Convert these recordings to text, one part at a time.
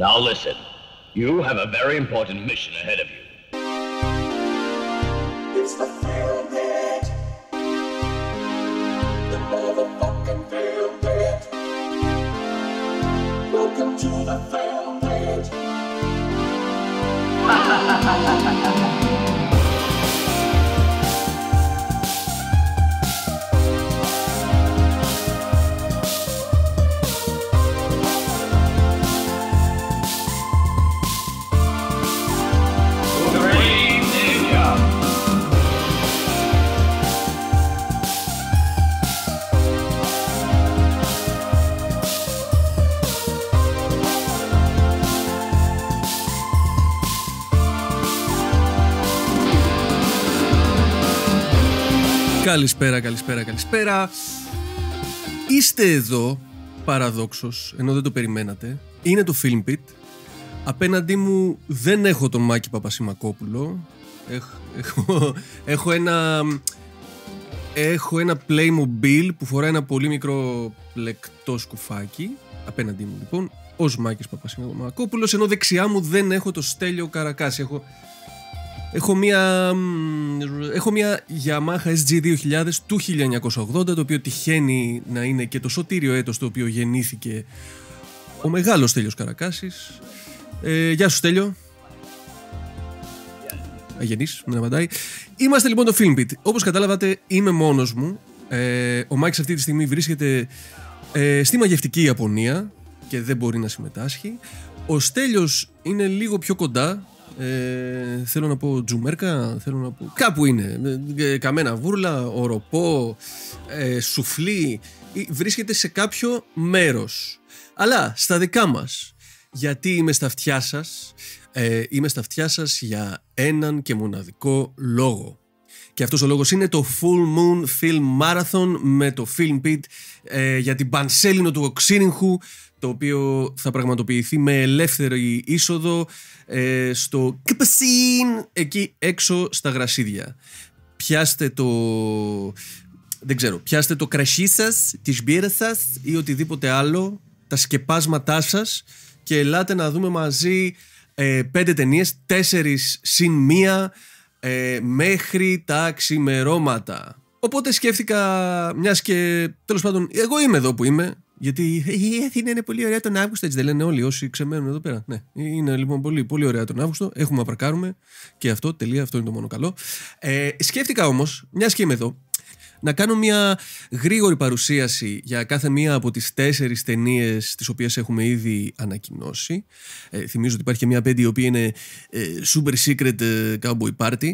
Now listen, you have a very important mission ahead of you. It's the Film Pit. The motherfucking Film Pit. Welcome to the Film Pit. Καλησπέρα, καλησπέρα, καλησπέρα. Είστε εδώ, παραδόξως, ενώ δεν το περιμένατε. Είναι το Film Pit. Απέναντί μου δεν έχω τον Μάκη Παπασημακόπουλο. Έχω, έχω, ένα... Έχω ένα Playmobil που φοράει ένα πολύ μικρό λεκτό σκουφάκι. Απέναντί μου λοιπόν, ως Μάκης Παπασημακόπουλος, ενώ δεξιά μου δεν έχω το Στέλιο Καρακάση. Έχω Έχω μία, έχω μία Yamaha SG2000 του 1980, το οποίο τυχαίνει να είναι και το σωτήριο έτος το οποίο γεννήθηκε ο μεγάλος Στέλιος Καρακάσης. Ε, γεια σου Στέλιο. Αγενής, Να απαντάει. Είμαστε λοιπόν το filmbit. Όπως κατάλαβατε είμαι μόνος μου. Ε, ο Μάικς αυτή τη στιγμή βρίσκεται ε, στη μαγευτική Ιαπωνία και δεν μπορεί να συμμετάσχει. Ο Στέλιος είναι λίγο πιο κοντά ε, θέλω να πω Τζουμέρκα, θέλω να πω... Κάπου είναι. Ε, καμένα βούρλα, οροπό, ε, σουφλί. Βρίσκεται σε κάποιο μέρος. Αλλά στα δικά μας. Γιατί είμαι στα αυτιά σας. Ε, είμαι στα αυτιά σας για έναν και μοναδικό λόγο. Και αυτός ο λόγος είναι το Full Moon Film Marathon με το Film Pit για την πανσέλινο του οξύνιγχου το οποίο θα πραγματοποιηθεί με ελεύθερη είσοδο ε, στο ΚΠΣΙΝ εκεί έξω στα γρασίδια. Πιάστε το... Δεν ξέρω, πιάστε το κρασί σας, τις μπύρες σας ή οτιδήποτε άλλο, τα σκεπάσματά σας και ελάτε να δούμε μαζί ε, πέντε ταινίες, τέσσερις συν μία ε, μέχρι τα ξημερώματα. Οπότε σκέφτηκα, μιας και τέλος πάντων εγώ είμαι εδώ που είμαι, γιατί η Αθήνα είναι πολύ ωραία τον Αύγουστο, έτσι δεν λένε όλοι όσοι ξεμένουν εδώ πέρα. Ναι, είναι λοιπόν πολύ, πολύ ωραία τον Αύγουστο. Έχουμε απαρκάρουμε και αυτό, τελεία, αυτό είναι το μόνο καλό. Ε, σκέφτηκα όμως, μιας και είμαι εδώ, να κάνω μια γρήγορη παρουσίαση για κάθε μία από τις τέσσερις ταινίες τις οποίες έχουμε ήδη ανακοινώσει. Ε, θυμίζω ότι υπάρχει και μια πέντη η οποία είναι ε, Super Secret ε, Cowboy Party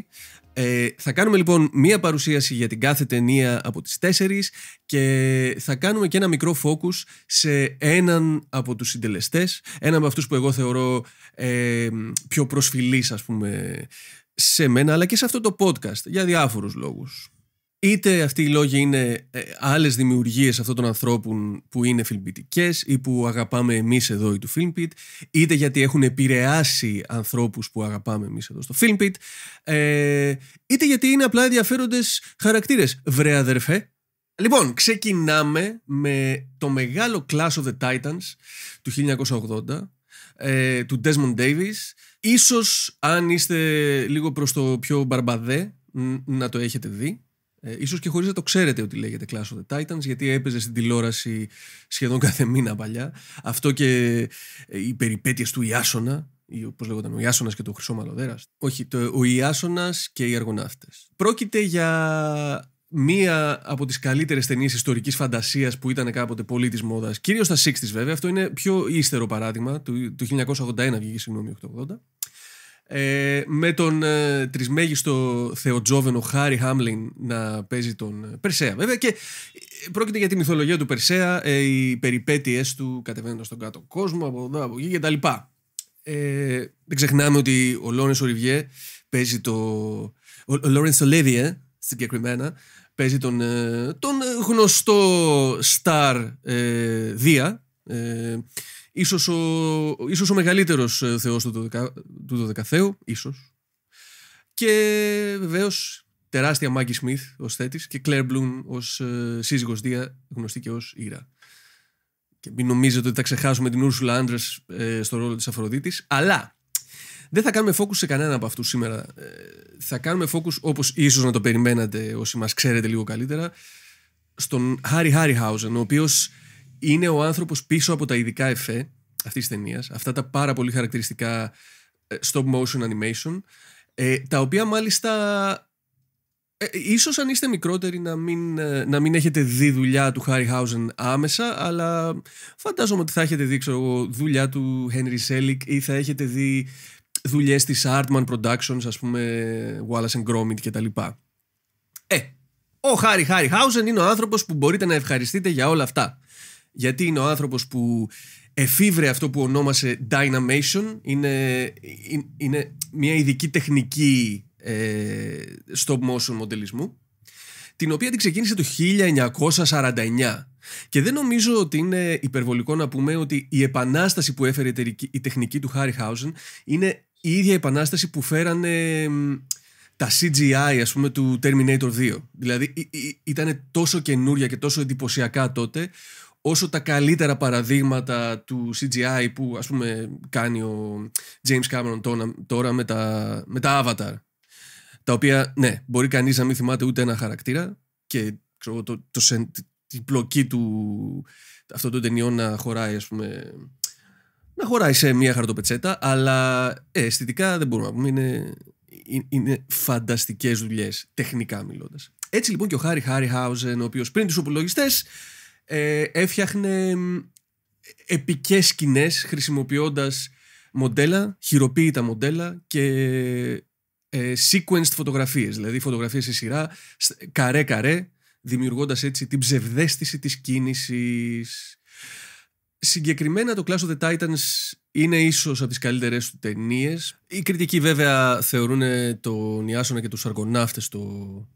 ε, θα κάνουμε λοιπόν μία παρουσίαση για την κάθε ταινία από τις τέσσερις και θα κάνουμε και ένα μικρό focus σε έναν από τους συντελεστές, έναν από αυτούς που εγώ θεωρώ ε, πιο προσφυλής ας πούμε σε μένα αλλά και σε αυτό το podcast για διάφορους λόγους. Είτε αυτοί οι λόγοι είναι ε, άλλες άλλε δημιουργίες αυτών των ανθρώπων που είναι φιλμπιτικές ή που αγαπάμε εμείς εδώ ή του φιλμπιτ, είτε γιατί έχουν επηρεάσει ανθρώπους που αγαπάμε εμείς εδώ στο φιλμπιτ, ε, είτε γιατί είναι απλά ενδιαφέροντες χαρακτήρες. Βρε αδερφέ. Λοιπόν, ξεκινάμε με το μεγάλο class of the Titans του 1980 ε, του Desmond Davis. Ίσως αν είστε λίγο προς το πιο μπαρμπαδέ να το έχετε δει ε, ίσως και χωρίς να το ξέρετε ότι λέγεται Clash of the Titans γιατί έπαιζε στην τηλεόραση σχεδόν κάθε μήνα παλιά. Αυτό και ε, οι περιπέτειες του Ιάσονα όπως λέγονταν, ο Ιάσονας και το Χρυσό Μαλοδέρας Όχι, το, ο Ιάσονας και οι Αργοναύτες. Πρόκειται για μία από τις καλύτερες ταινίες ιστορικής φαντασίας που ήταν κάποτε πολύ της μόδας Κυρίως στα 60's βέβαια. Αυτό είναι πιο ύστερο παράδειγμα, του, 1981 βγήκε, συγγνώμη, 880. Ε, με τον ε, τρισμέγιστο θεοτζόβενο Χάρι Χάμλιν να παίζει τον ε, Περσέα. Βέβαια και ε, πρόκειται για τη μυθολογία του Περσέα, οι περιπέτειες του κατεβαίνοντας στον κάτω κόσμο, από εδώ, από εκεί κτλ. Ε, δεν ξεχνάμε ότι ο Λόρενς Οριβιέ παίζει το... Ο, ο Λόρενς Ολίβιε συγκεκριμένα παίζει τον, τον γνωστό στάρ Δία ίσως ο, ίσως ο μεγαλύτερος ε, θεός του, δωδεκα, του Δωδεκαθέου, ίσως. Και βεβαίως τεράστια Μάγκη Σμιθ ως θέτης και Κλέρ Μπλουμ ως ε, σύζυγος Δία, γνωστή και ως Ήρα. Και μην νομίζετε ότι θα ξεχάσουμε την Ούρσουλα Άντρε ε, στο ρόλο της Αφροδίτης, αλλά δεν θα κάνουμε focus σε κανένα από αυτούς σήμερα. Ε, θα κάνουμε focus όπως ίσως να το περιμένατε όσοι μας ξέρετε λίγο καλύτερα, στον Χάρι Χάουζεν, ο οποίος είναι ο άνθρωπος πίσω από τα ειδικά εφέ αυτής της ταινίας, αυτά τα πάρα πολύ χαρακτηριστικά ε, stop motion animation, ε, τα οποία μάλιστα. Ε, ίσως αν είστε μικρότεροι να μην, ε, να μην έχετε δει δουλειά του Χάρι Χάουζεν άμεσα αλλά φαντάζομαι ότι θα έχετε δει δουλειά του Henry Selick ή θα έχετε δει δουλειές της Artman Productions ας πούμε Wallace and Gromit και τα λοιπά. Ε, ο Χάρι Χάουζεν είναι ο άνθρωπος που μπορείτε να ευχαριστείτε για όλα αυτά γιατί είναι ο άνθρωπος που εφήβρε αυτό που ονόμασε dynamation, είναι, ε, είναι μια ειδική τεχνική ε, stop motion μοντελισμού, την οποία την ξεκίνησε το 1949. Και δεν νομίζω ότι είναι υπερβολικό να πούμε ότι η επανάσταση που έφερε η τεχνική του Harryhausen είναι η ίδια επανάσταση που φέρανε τα CGI ας πούμε του Terminator 2 δηλαδή ήταν τόσο καινούρια και τόσο εντυπωσιακά τότε όσο τα καλύτερα παραδείγματα του CGI που ας πούμε κάνει ο James Cameron τώρα με τα, με τα Avatar τα οποία ναι μπορεί κανείς να μην θυμάται ούτε ένα χαρακτήρα και ξέρω, το, το, το, την πλοκή του αυτών των ταινιών να χωράει ας πούμε να χωράει σε μια χαρτοπετσέτα αλλά ε, αισθητικά δεν μπορούμε να πούμε είναι, είναι φανταστικές δουλειές τεχνικά μιλώντας έτσι λοιπόν και ο Χάρι Χάουζεν, ο οποίος πριν τους υπολογιστές ε, έφτιαχνε επικές σκηνές χρησιμοποιώντας μοντέλα, χειροποίητα μοντέλα και ε, sequenced φωτογραφίες, δηλαδή φωτογραφίες σε σειρά, καρέ-καρέ, δημιουργώντας έτσι την ψευδέστηση της κίνησης. Συγκεκριμένα το Clash of the Titans είναι ίσως από τις καλύτερες του ταινίες Οι κριτικοί βέβαια θεωρούν τον Ιάσονα και τους Αργονάφτες το,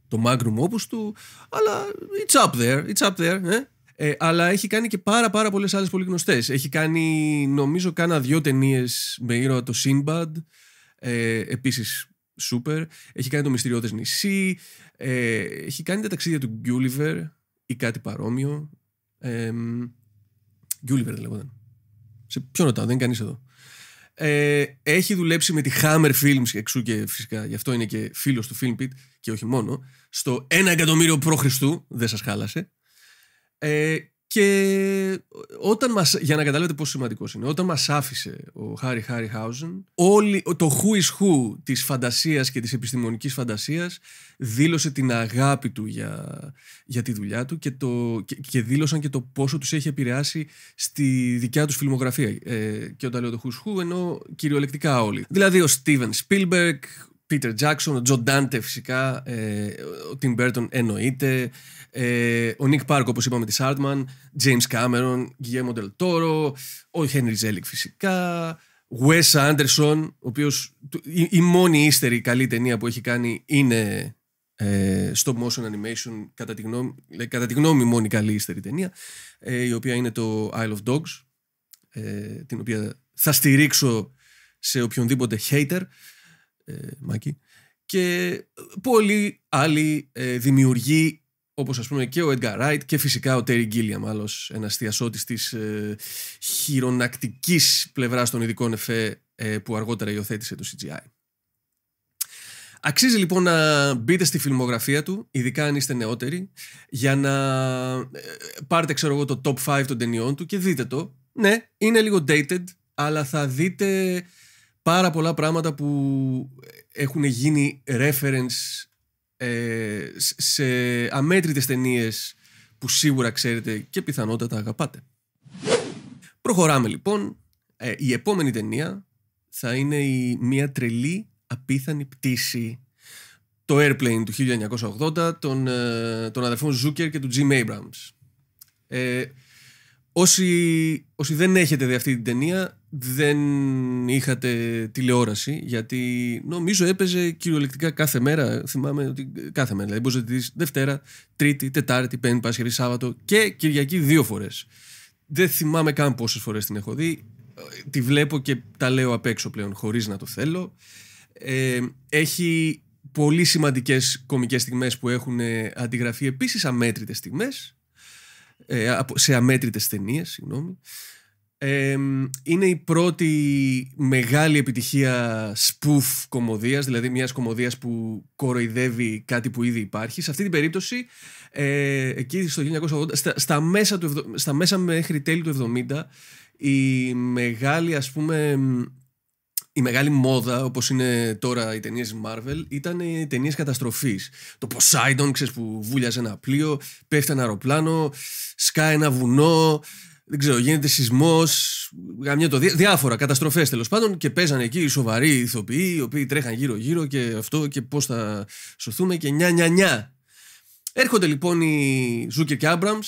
το magnum opus του, αλλά it's up there, it's up there, ε? Ε, αλλά έχει κάνει και πάρα πάρα πολλές άλλες πολύ γνωστές. Έχει κάνει νομίζω κάνα δυο ταινίες με ήρωα το Σύμπαν. ε, επίσης σούπερ. Έχει κάνει το Μυστηριώτες νησί, ε, έχει κάνει τα ταξίδια του Γκιούλιβερ ή κάτι παρόμοιο. Ε, Γκιούλιβερ δεν λέγονταν. Σε ποιον ρωτάω, δεν είναι κανείς εδώ. Ε, έχει δουλέψει με τη Hammer Films εξού και φυσικά γι' αυτό είναι και φίλος του Filmpit και όχι μόνο στο 1 εκατομμύριο π.Χ. δεν σας χάλασε ε, και όταν μας, για να καταλάβετε πόσο σημαντικός είναι, όταν μας άφησε ο Χάρι Χάρι Χάουζεν το who is who της φαντασίας και της επιστημονικής φαντασίας δήλωσε την αγάπη του για, για τη δουλειά του και, το, και, δήλωσαν και το πόσο τους έχει επηρεάσει στη δικιά τους φιλμογραφία. Ε, και όταν λέω το is who Ενώ κυριολεκτικά όλοι. Δηλαδή ο Στίβεν Σπίλμπερκ Peter Jackson, ο Τζον Ντάντε φυσικά, ε, ο Tim Burton εννοείται, ε, ο Νίκ Πάρκ όπως είπαμε της Hartman, James Cameron, Guillermo del Toro, ο Henry Ζέλικ φυσικά, Wes Anderson, ο οποίος η, μόνη ύστερη καλή ταινία που έχει κάνει είναι ε, stop motion animation, κατά τη γνώμη, ε, κατά τη γνώμη μόνη καλή ύστερη ταινία, η οποία είναι το Isle of Dogs, την οποία θα στηρίξω σε οποιονδήποτε hater. Ε, Μάκη. Και ε, πολλοί άλλοι ε, δημιουργοί όπως ας πούμε και ο Edgar Wright και φυσικά ο Terry Gilliam, άλλος ένας θειασότης της ε, χειρονακτικής πλευράς των ειδικών εφέ που αργότερα υιοθέτησε το CGI. Αξίζει λοιπόν να μπείτε στη φιλμογραφία του, ειδικά αν είστε νεότεροι, για να πάρετε το top 5 των ταινιών του και δείτε το. Ναι, είναι λίγο dated, αλλά θα δείτε πάρα πολλά πράγματα που έχουν γίνει reference ε, σε αμέτρητες ταινίες που σίγουρα ξέρετε και πιθανότατα αγαπάτε. Προχωράμε λοιπόν. Ε, η επόμενη ταινία θα είναι η «Μια τρελή απίθανη πτήση» το Airplane του 1980 των, ε, των αδερφών Ζούκερ και του Jim Abrams. Ε, όσοι, όσοι δεν έχετε δει αυτή την ταινία δεν είχατε τηλεόραση γιατί νομίζω έπαιζε κυριολεκτικά κάθε μέρα. Θυμάμαι ότι κάθε μέρα. Δηλαδή, μπορούσατε να Δευτέρα, Τρίτη, Τετάρτη, Πέμπτη, Πάσχερη, Σάββατο και Κυριακή δύο φορές Δεν θυμάμαι καν πόσες φορές την έχω δει. Τη βλέπω και τα λέω απ' έξω πλέον χωρίς να το θέλω. Ε, έχει πολύ σημαντικές κομικές στιγμές που έχουν ε, αντιγραφεί επίσης αμέτρητες στιγμές ε, σε αμέτρητες ταινίες, συγγνώμη είναι η πρώτη μεγάλη επιτυχία Σπούφ κομμωδίας, δηλαδή μιας κομμωδίας που κοροϊδεύει κάτι που ήδη υπάρχει. Σε αυτή την περίπτωση, ε, εκεί στο 1980, στα, μέσα του, στα μέσα μέχρι τέλη του 70, η μεγάλη ας πούμε... Η μεγάλη μόδα, όπως είναι τώρα οι ταινίες Marvel, ήταν οι ε, ταινίες καταστροφής. Το Poseidon, ξέρεις, που βούλιαζε ένα πλοίο, πέφτει ένα αεροπλάνο, σκάει ένα βουνό, δεν ξέρω, γίνεται σεισμός, διάφορα καταστροφές τέλος πάντων. Και παίζανε εκεί οι σοβαροί ηθοποιοί, οι οποίοι τρέχαν γύρω-γύρω και αυτό και πώς θα σωθούμε και νιά νιά νιά. Έρχονται λοιπόν οι Ζούκερ και Άμπραμ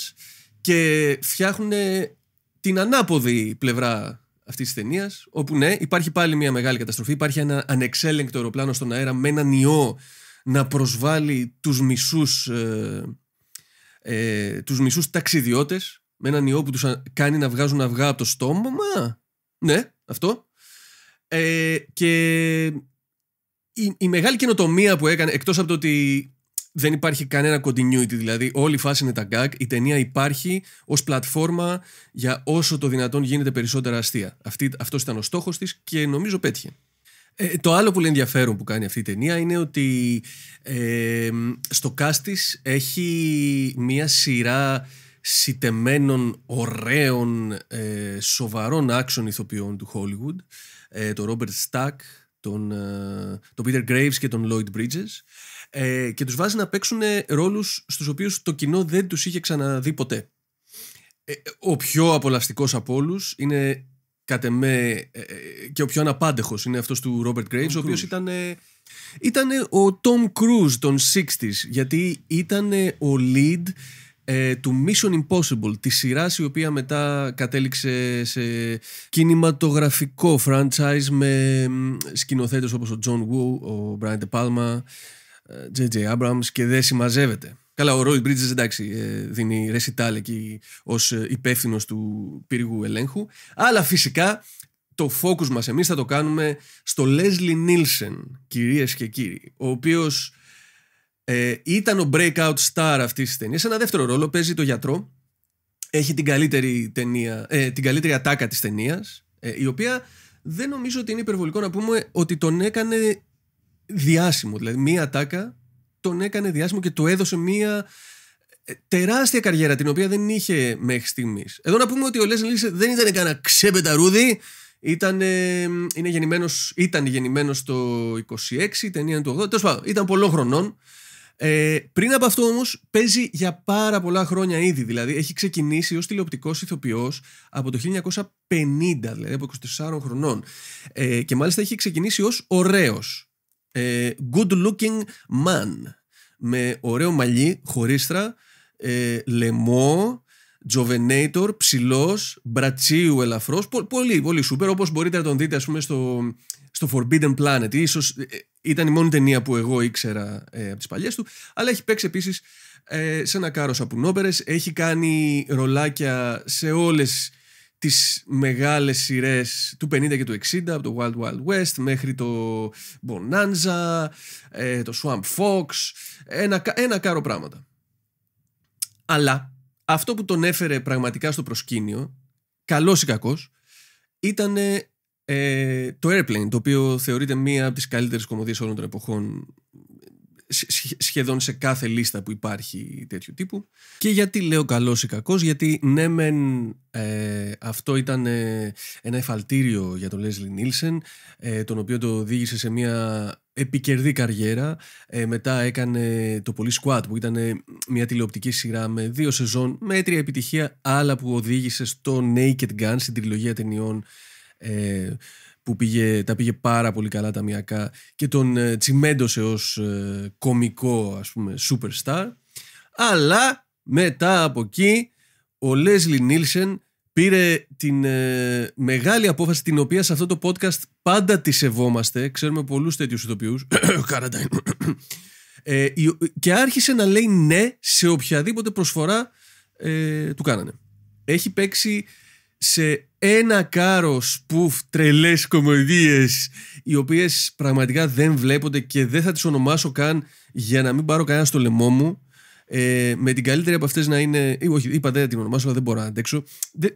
και φτιάχνουν την ανάποδη πλευρά αυτής της ταινίας, όπου ναι, υπάρχει πάλι μια μεγάλη καταστροφή. Υπάρχει ένα ανεξέλεγκτο αεροπλάνο στον αέρα με έναν ιό να προσβάλλει τους μισούς, ε, ε, τους μισούς ταξιδιώτες με έναν ιό που τους κάνει να βγάζουν αυγά από το στόμα. Ναι, αυτό. Ε, και η, η μεγάλη καινοτομία που έκανε, εκτός από το ότι δεν υπάρχει κανένα continuity, δηλαδή όλη η φάση είναι τα gag, η ταινία υπάρχει ως πλατφόρμα για όσο το δυνατόν γίνεται περισσότερα αστεία. Αυτή, αυτός ήταν ο στόχος της και νομίζω πέτυχε. Ε, το άλλο που ενδιαφέρον που κάνει αυτή η ταινία είναι ότι ε, στο cast της έχει μία σειρά σιτεμένων, ωραίων, ε, σοβαρών άξιων ηθοποιών του Hollywood. Ε, τον Robert Stack, τον, ε, τον Peter Graves και τον Lloyd Bridges. Ε, και τους βάζει να παίξουν ρόλους στους οποίους το κοινό δεν τους είχε ξαναδεί ποτέ. Ε, ο πιο απολαστικός από όλους είναι κατ' και ο πιο αναπάντεχος είναι αυτός του Robert Graves, ο οποίος ήταν... Ήταν ο Tom Cruise των 60 γιατί ήταν ο lead ε, του Mission Impossible, τη σειράς η οποία μετά κατέληξε σε κινηματογραφικό franchise με σκηνοθέτες όπως ο John Woo, ο Brian De Palma, J.J. Ε, Abrams και δεν συμμαζεύεται. Καλά, ο Roy Bridges εντάξει ε, δίνει ρεσιτάλ εκεί ως υπεύθυνος του πύργου ελέγχου, αλλά φυσικά το focus μας εμείς θα το κάνουμε στο Leslie Nielsen, κυρίες και κύριοι, ο οποίος ε, ήταν ο breakout star αυτής της ταινίας. Σε ένα δεύτερο ρόλο παίζει το γιατρό. Έχει την καλύτερη, ταινία, ε, την καλύτερη ατάκα της ταινίας, ε, η οποία δεν νομίζω ότι είναι υπερβολικό να πούμε ότι τον έκανε διάσημο. Δηλαδή, μία ατάκα τον έκανε διάσημο και του έδωσε μία ε, τεράστια καριέρα την οποία δεν είχε μέχρι στιγμής. Εδώ να πούμε ότι ο Λέσεν Λίσε δεν ήταν κανένα ξέπεταρούδι. Ήταν, είναι γεννημένος, ήταν γεννημένος το 26, η ταινία είναι του 80, τέλος ήταν πολλών χρονών. Ε, πριν από αυτό όμως παίζει για πάρα πολλά χρόνια ήδη. Δηλαδή, έχει ξεκινήσει ως τηλεοπτικός ηθοποιός από το 1950, δηλαδή από 24 χρονών. Ε, και μάλιστα έχει ξεκινήσει ως ωραίος, Ε, good looking man. Με ωραίο μαλλί, χωρίστρα, ε, λαιμό, Τζοβενέιτορ, ψηλός, μπρατσίου ελαφρός Πολύ, πολύ σούπερ, όπως μπορείτε να τον δείτε, ας πούμε, στο, στο Forbidden Planet. Ίσως ε, ήταν η μόνη ταινία που εγώ ήξερα ε, από τις παλιές του. Αλλά έχει παίξει επίσης σε ένα κάρο νόπερες, Έχει κάνει ρολάκια σε όλες τις μεγάλες σειρές του 50 και του 60, από το Wild Wild West μέχρι το Bonanza, ε, το Swamp Fox. Ένα, ένα κάρο πράγματα. Αλλά αυτό που τον έφερε πραγματικά στο προσκήνιο, Καλός ή κακός ήταν ε, το Airplane, το οποίο θεωρείται μία από τις καλύτερες κομμωδίες όλων των εποχών σχεδόν σε κάθε λίστα που υπάρχει τέτοιου τύπου. Και γιατί λέω καλός ή κακός, γιατί ναι μεν ε, αυτό ήταν ε, ένα εφαλτήριο για τον Λέσλι Νίλσεν, ε, τον οποίο το οδήγησε σε μια επικερδή καριέρα. Ε, μετά έκανε το πολύ Squad που ήταν μια τηλεοπτική σειρά με δύο σεζόν, μέτρια επιτυχία, άλλα που οδήγησε στο Naked Gun, στην τριλογία ταινιών ε, που τα πήγε πάρα πολύ καλά μιακά και τον ε, τσιμέντωσε ως ε, κομικό ας πούμε superstar αλλά μετά από εκεί ο Λέσλι Νίλσεν πήρε την ε, μεγάλη απόφαση την οποία σε αυτό το podcast πάντα τη σεβόμαστε ξέρουμε πολλούς τέτοιους ηθοποιούς ε, και άρχισε να λέει ναι σε οποιαδήποτε προσφορά ε, του κάνανε έχει παίξει σε ένα κάρο σπουφ τρελές κομμωδίες, οι οποίες πραγματικά δεν βλέπονται και δεν θα τις ονομάσω καν για να μην πάρω κανένα στο λαιμό μου. Ε, με την καλύτερη από αυτές να είναι. Ή, όχι, είπα δεν την ονομάσω, αλλά δεν μπορώ να αντέξω. Δε,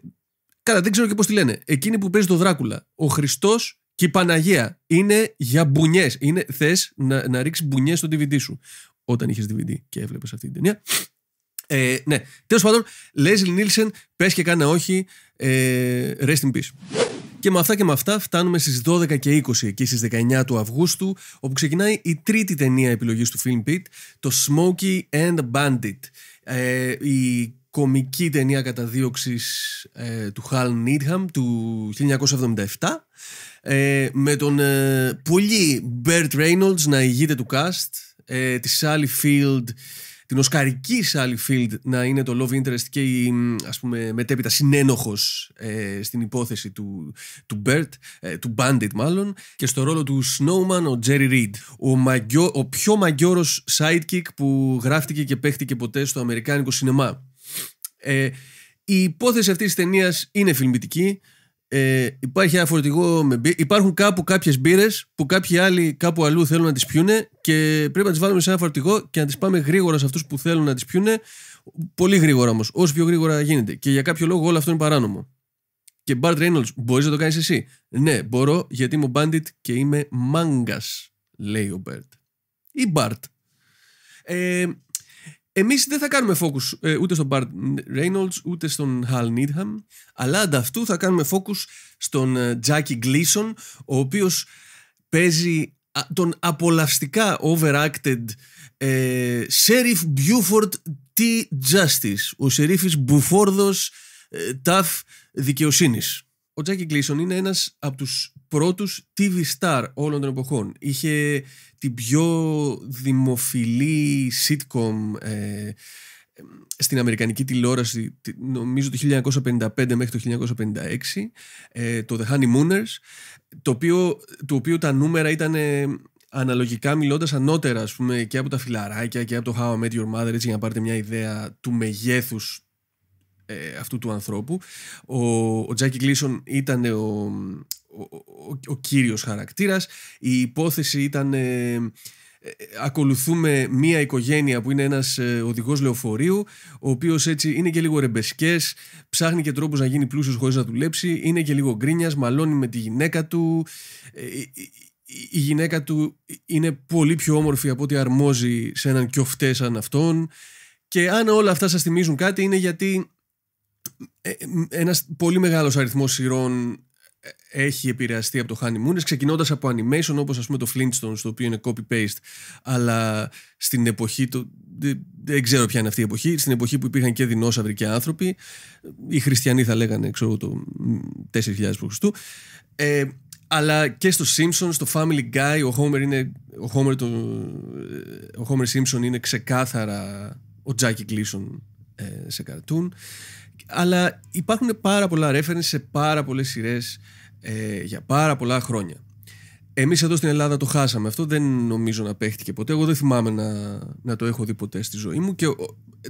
καλά, δεν ξέρω και πώς τη λένε. Εκείνη που παίζει το Δράκουλα. Ο Χριστός και η Παναγία. Είναι για μπουνιές. Θες να, να ρίξεις μπουνιές στο DVD σου. Όταν είχες DVD και έβλεπες αυτή την ταινία. Ε, ναι. Τέλος πάντων, Λέζιλ Νίλσεν, πες και κάνε όχι. Ε, rest in peace. Και με αυτά και με αυτά φτάνουμε στις 12 και 20 εκεί στις 19 του Αυγούστου όπου ξεκινάει η τρίτη ταινία επιλογής του Film Pit, το Smokey and Bandit. Ε, η κομική ταινία καταδίωξης ε, του Hal Needham του 1977 ε, με τον ε, πολύ Bert Reynolds να ηγείται του cast, ε, τη Sally Field την οσκαρική Sally Field να είναι το love interest και η ας πούμε μετέπειτα συνένοχος ε, στην υπόθεση του, του Bert, ε, του Bandit μάλλον και στο ρόλο του Snowman ο Jerry Reed ο, μαγιο, ο πιο μαγιόρος sidekick που γράφτηκε και παίχτηκε ποτέ στο αμερικάνικο σινεμά ε, η υπόθεση αυτής της ταινίας είναι φιλμητική ε, υπάρχει ένα φορτηγό με μπί... Υπάρχουν κάπου κάποιες μπύρες που κάποιοι άλλοι κάπου αλλού θέλουν να τις πιούνε και πρέπει να τις βάλουμε σε ένα φορτηγό και να τις πάμε γρήγορα σε αυτούς που θέλουν να τις πιούνε. Πολύ γρήγορα όμως, όσο πιο γρήγορα γίνεται. Και για κάποιο λόγο όλο αυτό είναι παράνομο. Και Μπάρτ Reynolds, μπορείς να το κάνεις εσύ. Ναι, μπορώ γιατί είμαι bandit και είμαι μάγκας, λέει ο Μπέρτ Ή Μπάρτ Ε, εμείς δεν θα κάνουμε focus ε, ούτε στον Bart Reynolds ούτε στον Hal Needham, αλλά ανταυτού θα κάνουμε focus στον ε, Jackie Gleason, ο οποίος παίζει τον απολαυστικά overacted ε, Sheriff Buford T. Justice, ο Σερίφης Μπουφόρδος ε, Ταφ Δικαιοσύνης ο Τζάκι Γκλίσον είναι ένας από τους πρώτους TV star όλων των εποχών. Είχε την πιο δημοφιλή sitcom ε, στην Αμερικανική τηλεόραση νομίζω το 1955 μέχρι το 1956 ε, το The Honeymooners το οποίο, το οποίο τα νούμερα ήταν αναλογικά μιλώντας ανώτερα ας πούμε, και από τα φιλαράκια και από το How I Met Your Mother έτσι, για να πάρετε μια ιδέα του μεγέθους ε, αυτού του ανθρώπου. Ο, Τζάκι Κλίσον ήταν ο, ο, ο, κύριος χαρακτήρας. Η υπόθεση ήταν... Ε, ε, ακολουθούμε μία οικογένεια που είναι ένας οδηγός λεωφορείου ο οποίος έτσι είναι και λίγο ρεμπεσκές ψάχνει και τρόπους να γίνει πλούσιος χωρίς να δουλέψει είναι και λίγο γκρίνιας, μαλώνει με τη γυναίκα του η γυναίκα του είναι πολύ πιο όμορφη από ό,τι αρμόζει σε έναν κιοφτέ σαν αυτόν και αν όλα αυτά σας θυμίζουν κάτι είναι γιατί ε, ε, ένας πολύ μεγάλος αριθμός σειρών ε, έχει επηρεαστεί από το Honeymooners ξεκινώντας από animation όπως ας πούμε το Flintstones το οποίο είναι copy-paste αλλά στην εποχή το, δεν, ξέρω ποια είναι αυτή η εποχή στην εποχή που υπήρχαν και δεινόσαυροι και άνθρωποι οι χριστιανοί θα λέγανε ξέρω το 4.000 π.Χ. Ε, αλλά και στο Simpsons, στο Family Guy ο Homer, είναι, ο Homer, το, ο Homer Simpson είναι ξεκάθαρα ο Jackie Gleason σε καρτούν αλλά υπάρχουν πάρα πολλά reference σε πάρα πολλές σειρές ε, για πάρα πολλά χρόνια. Εμείς εδώ στην Ελλάδα το χάσαμε αυτό. Δεν νομίζω να παίχτηκε ποτέ. Εγώ δεν θυμάμαι να, να το έχω δει ποτέ στη ζωή μου και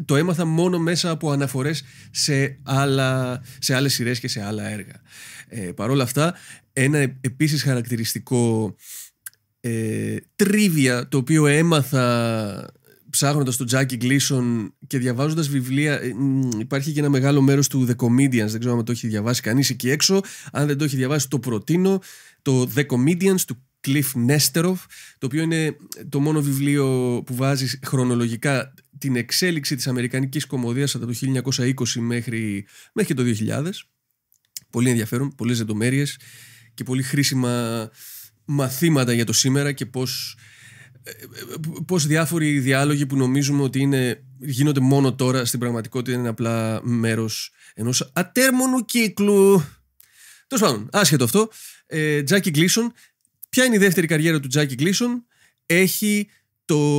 το έμαθα μόνο μέσα από αναφορές σε, άλλα, σε άλλες σειρές και σε άλλα έργα. Ε, Παρ' όλα αυτά, ένα επίσης χαρακτηριστικό ε, τρίβια το οποίο έμαθα ψάχνοντας τον Τζάκι Γκλίσον και διαβάζοντας βιβλία, ε, υπάρχει και ένα μεγάλο μέρος του The Comedians. Δεν ξέρω αν το έχει διαβάσει κανείς εκεί έξω. Αν δεν το έχει διαβάσει, το προτείνω. Το The Comedians του Cliff Nesterov, το οποίο είναι το μόνο βιβλίο που βάζει χρονολογικά την εξέλιξη της Αμερικανικής κομμωδίας από το 1920 μέχρι, μέχρι το 2000. Πολύ ενδιαφέρον, πολλές λεπτομέρειες και πολύ χρήσιμα μαθήματα για το σήμερα και πώς πώς διάφοροι διάλογοι που νομίζουμε ότι είναι, γίνονται μόνο τώρα στην πραγματικότητα είναι απλά μέρος ενός ατέρμονου κύκλου. Τέλος πάντων, άσχετο αυτό. Ε, Τζάκι Γκλίσον. Ποια είναι η δεύτερη καριέρα του Τζάκι Γκλίσον. Έχει, το,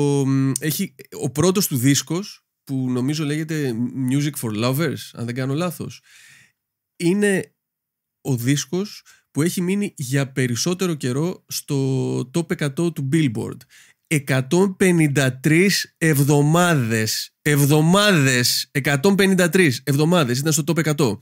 έχει ο πρώτος του δίσκος που νομίζω λέγεται Music for Lovers, αν δεν κάνω λάθος. Είναι ο δίσκος που έχει μείνει για περισσότερο καιρό στο top 100 του Billboard. 153 εβδομάδες. Εβδομάδες. 153 εβδομάδες. Ήταν στο top 100.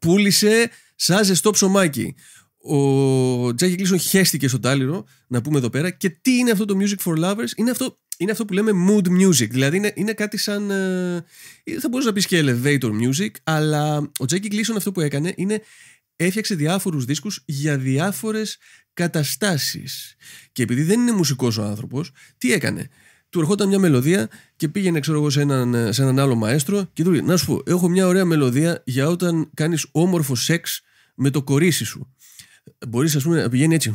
Πούλησε σαν ζεστό ψωμάκι. Ο Τζάκι Κλίσον χέστηκε στο τάλιρο, να πούμε εδώ πέρα. Και τι είναι αυτό το Music for Lovers. Είναι αυτό, είναι αυτό που λέμε mood music. Δηλαδή είναι, είναι κάτι σαν... Ε, θα μπορούσες να πεις και elevator music, αλλά ο Τζάκι Κλίσον αυτό που έκανε είναι έφτιαξε διάφορους δίσκους για διάφορες καταστάσεις. Και επειδή δεν είναι μουσικός ο άνθρωπος, τι έκανε. Του ερχόταν μια μελωδία και πήγαινε ξέρω εγώ, σε, έναν, σε έναν άλλο μαέστρο και του λέει «Να σου πω, έχω μια ωραία μελωδία για όταν κάνεις όμορφο σεξ με το κορίτσι σου». Μπορείς ας πούμε, να πηγαίνει έτσι.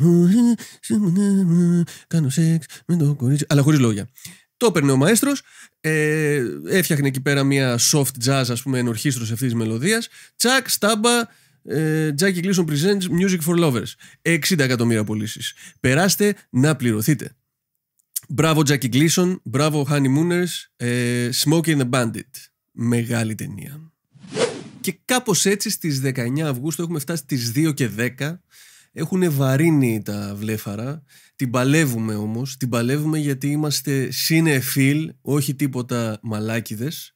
Κάνω σεξ με το κορίτσι. Αλλά χωρίς λόγια. Το έπαιρνε ο μαέστρος, ε, έφτιαχνε εκεί πέρα μια soft jazz, ας πούμε, ενορχίστρωση αυτής της μελωδίας. Τσακ, στάμπα, ε, Jackie Gleason Presents Music for Lovers. 60 εκατομμύρια πωλήσεις. Περάστε να πληρωθείτε. Μπράβο Jackie Gleason, μπράβο Honeymooners, ε, Smoking the Bandit. Μεγάλη ταινία. Και κάπως έτσι στις 19 Αυγούστου έχουμε φτάσει στις 2 και 10. Έχουν βαρύνει τα βλέφαρα. Την παλεύουμε όμως. Την παλεύουμε γιατί είμαστε συνεφίλ, όχι τίποτα μαλάκιδες.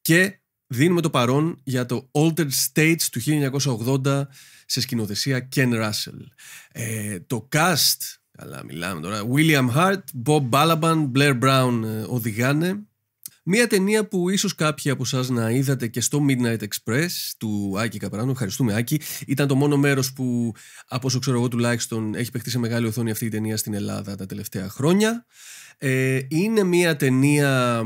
Και δίνουμε το παρόν για το Altered States του 1980 σε σκηνοθεσία Ken Russell. Ε, το cast, καλά μιλάμε τώρα, William Hart, Bob Balaban, Blair Brown ε, οδηγάνε. Μία ταινία που ίσως κάποιοι από εσάς να είδατε και στο Midnight Express του Άκη Καπράνου. Ευχαριστούμε Άκη. Ήταν το μόνο μέρος που από όσο ξέρω εγώ τουλάχιστον έχει παιχτεί σε μεγάλη οθόνη αυτή η ταινία στην Ελλάδα τα τελευταία χρόνια. Ε, είναι μία ταινία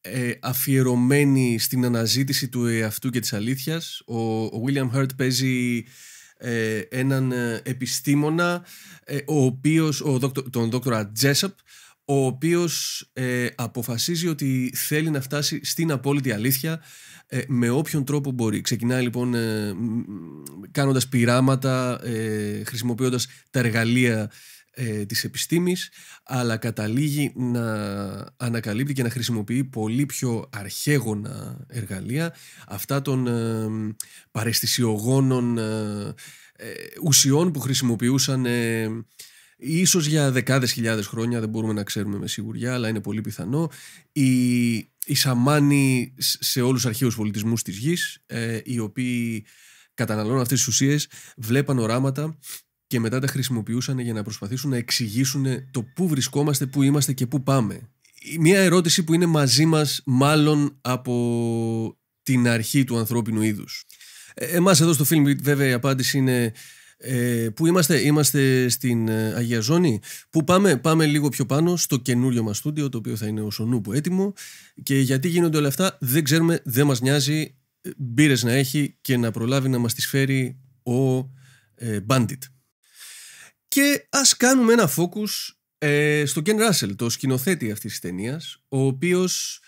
ε, αφιερωμένη στην αναζήτηση του εαυτού και της αλήθειας. Ο, William Hurt παίζει ε, έναν ε, επιστήμονα, ε, ο οποίος, ο, τον δόκτωρα Τζέσαπ, ο οποίος αποφασίζει ότι θέλει να φτάσει στην απόλυτη αλήθεια με όποιον τρόπο μπορεί. Ξεκινάει λοιπόν κάνοντας πειράματα, χρησιμοποιώντας τα εργαλεία ε, της επιστήμης αλλά καταλήγει να ανακαλύπτει και να χρησιμοποιεί πολύ πιο αρχαίγωνα εργαλεία αυτά των ε, παρεστησιογόνων ε, ε, ουσιών που χρησιμοποιούσαν ε, ίσως για δεκάδες χιλιάδες χρόνια δεν μπορούμε να ξέρουμε με σιγουριά αλλά είναι πολύ πιθανό η η σαμάνοι σε όλους τους αρχαίους πολιτισμούς της γης οι οποίοι καταναλώνουν αυτές τις ουσίες βλέπαν οράματα και μετά τα χρησιμοποιούσαν για να προσπαθήσουν να εξηγήσουν το πού βρισκόμαστε, πού είμαστε και πού πάμε. Μία ερώτηση που είναι μαζί μας μάλλον από την αρχή του ανθρώπινου είδους. Ε, εμάς εδώ στο Film βέβαια η απάντηση είναι ε, πού είμαστε, είμαστε στην ε, Αγία Ζώνη. Πού πάμε, πάμε λίγο πιο πάνω στο καινούριο μας στούντιο, το οποίο θα είναι ο Σονούπου έτοιμο. Και γιατί γίνονται όλα αυτά δεν ξέρουμε, δεν μας νοιάζει, μπύρες να έχει και να προλάβει να μας τις φέρει ο ε, Bandit. Και ας κάνουμε ένα φόκου ε, στο Ken Russell, το σκηνοθέτη αυτής της ταινίας, ο οποίος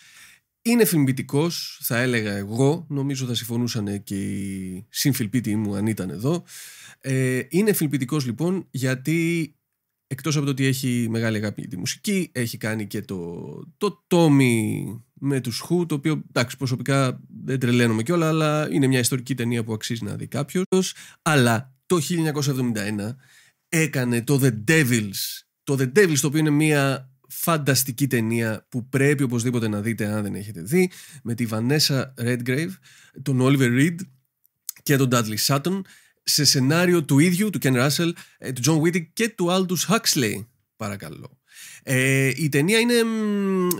είναι φιλμπητικό, θα έλεγα εγώ, νομίζω θα συμφωνούσαν και οι συμφιλπίτοι μου αν ήταν εδώ. Ε, είναι φιλμπητικό λοιπόν γιατί εκτός από το ότι έχει μεγάλη αγάπη για τη μουσική, έχει κάνει και το, το Tommy με τους Who, το οποίο εντάξει προσωπικά δεν τρελαίνομαι κιόλα, αλλά είναι μια ιστορική ταινία που αξίζει να δει κάποιος. Αλλά το 1971 έκανε το The Devils. Το The Devils το οποίο είναι μια φανταστική ταινία που πρέπει οπωσδήποτε να δείτε αν δεν έχετε δει με τη Vanessa Redgrave, τον Oliver Reed και τον Dudley Sutton σε σενάριο του ίδιου, του Ken Russell, ε, του John Whitty και του Aldous Huxley, παρακαλώ. Ε, η ταινία είναι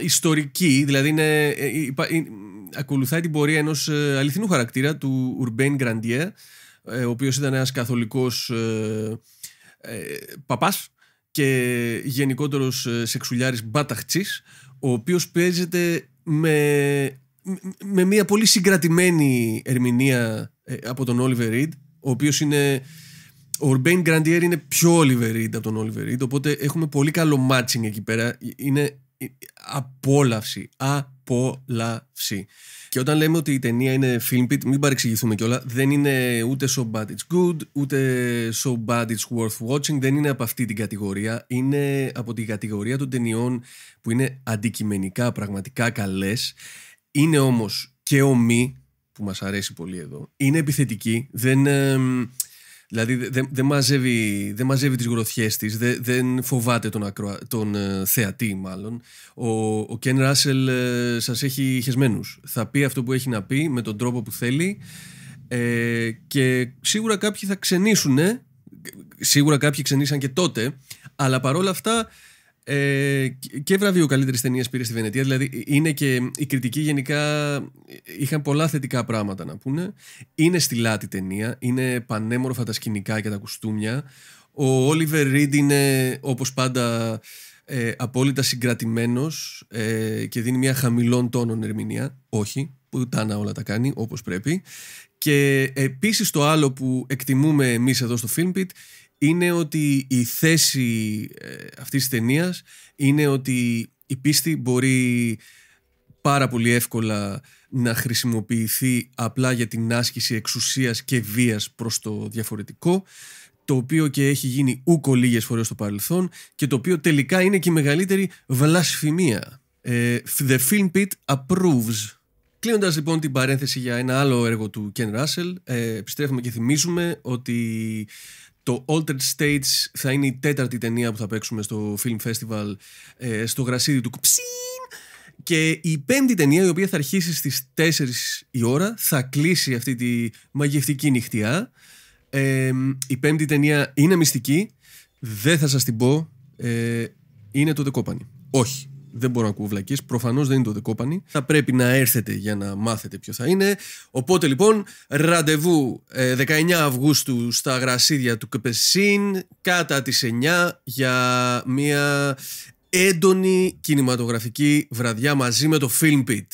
ιστορική, δηλαδή είναι, ε, υπα, ε, ακολουθάει την πορεία ενός αληθινού χαρακτήρα του Urbain Grandier, ο οποίος ήταν ένας καθολικός ε, παπάς και γενικότερος ε, σεξουλιάρης μπαταχτσής, ο οποίος παίζεται με, με μια πολύ συγκρατημένη ερμηνεία ε, από τον Oliver Reed, ο οποίος είναι... Ο Ορμπέιν Γκραντιέρ είναι πιο Όλιβε Reed από τον Oliver Reed, οπότε έχουμε πολύ καλό matching εκεί πέρα. Ε, είναι απόλαυση, απόλαυση. Και όταν λέμε ότι η ταινία είναι film pit, μην παρεξηγηθούμε κιόλα, δεν είναι ούτε so bad it's good, ούτε so bad it's worth watching, δεν είναι από αυτή την κατηγορία. Είναι από την κατηγορία των ταινιών που είναι αντικειμενικά πραγματικά καλές. Είναι όμως και ομοί, που μας αρέσει πολύ εδώ, είναι επιθετική, δεν... Δηλαδή δεν δε μαζεύει, δε μαζεύει τις της, δε, δεν φοβάται τον, τον ε, θεατή μάλλον. Ο, ο Ράσελ ε, σας έχει χεσμένους. Θα πει αυτό που έχει να πει με τον τρόπο που θέλει ε, και σίγουρα κάποιοι θα ξενήσουν, σίγουρα κάποιοι ξενήσαν και τότε, αλλά παρόλα αυτά ε, και βραβείο καλύτερης ταινίας πήρε στη Βενετία. Δηλαδή, είναι και οι κριτικοί γενικά είχαν πολλά θετικά πράγματα να πούνε. Είναι στυλάτη ταινία, είναι πανέμορφα τα σκηνικά και τα κουστούμια. Ο Όλιβερ Ρίντ είναι όπως πάντα ε, απόλυτα συγκρατημένος ε, και δίνει μια χαμηλών τόνων ερμηνεία. Όχι, που τάνα όλα τα κάνει όπως πρέπει. Και επίσης το άλλο που εκτιμούμε εμείς εδώ στο Filmpit είναι ότι η θέση ε, αυτής της ταινίας είναι ότι η πίστη μπορεί πάρα πολύ εύκολα να χρησιμοποιηθεί απλά για την άσκηση εξουσίας και βίας προς το διαφορετικό το οποίο και έχει γίνει ούκο λίγες φορές στο παρελθόν και το οποίο τελικά είναι και η μεγαλύτερη βλασφημία. Ε, The Film Pit approves. Κλείνοντας λοιπόν την παρένθεση για ένα άλλο έργο του Ken Russell, ε, επιστρέφουμε και θυμίζουμε ότι το Altered States θα είναι η τέταρτη ταινία που θα παίξουμε στο Film Festival ε, στο γρασίδι του Κουψίν. Και η πέμπτη ταινία, η οποία θα αρχίσει στις 4 η ώρα, θα κλείσει αυτή τη μαγευτική νυχτιά. Ε, η πέμπτη ταινία είναι μυστική. Δεν θα σας την πω. Ε, είναι το The Company. Όχι δεν μπορώ να ακούω βλακίες. Προφανώς δεν είναι το δεκόπανη. Θα πρέπει να έρθετε για να μάθετε ποιο θα είναι. Οπότε λοιπόν, ραντεβού 19 ε, Αυγούστου στα γρασίδια του Κεπεσίν κατά τις 9 για μια έντονη κινηματογραφική βραδιά μαζί με το Film Pit.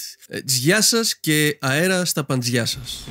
Γεια σας και αέρα στα παντζιά σας.